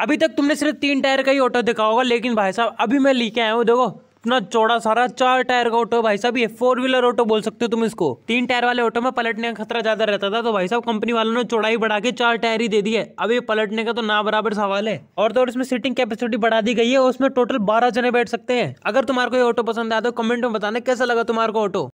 अभी तक तुमने सिर्फ तीन टायर का ही ऑटो देखा होगा लेकिन भाई साहब अभी मैं लेके आया हूँ देखो इतना चौड़ा सारा चार टायर का ऑटो भाई साहब ये फोर व्हीलर ऑटो बोल सकते हो तुम इसको तीन टायर वाले ऑटो में पलटने का खतरा ज्यादा रहता था तो भाई साहब कंपनी वालों ने चौड़ाई बढ़ा के चार टायर ही दे दी है अब ये पलटने का तो ना बराबर सवाल है और तो और इसमें सीटिंग कैपेसिटी बढ़ा दी गई है और उसमें टोटल बारह जने बैठ सकते हैं अगर तुम्हारे को ऑटो पसंद आया तो कमेंट में बताने कैसा लगा तुम्हारे को ऑटो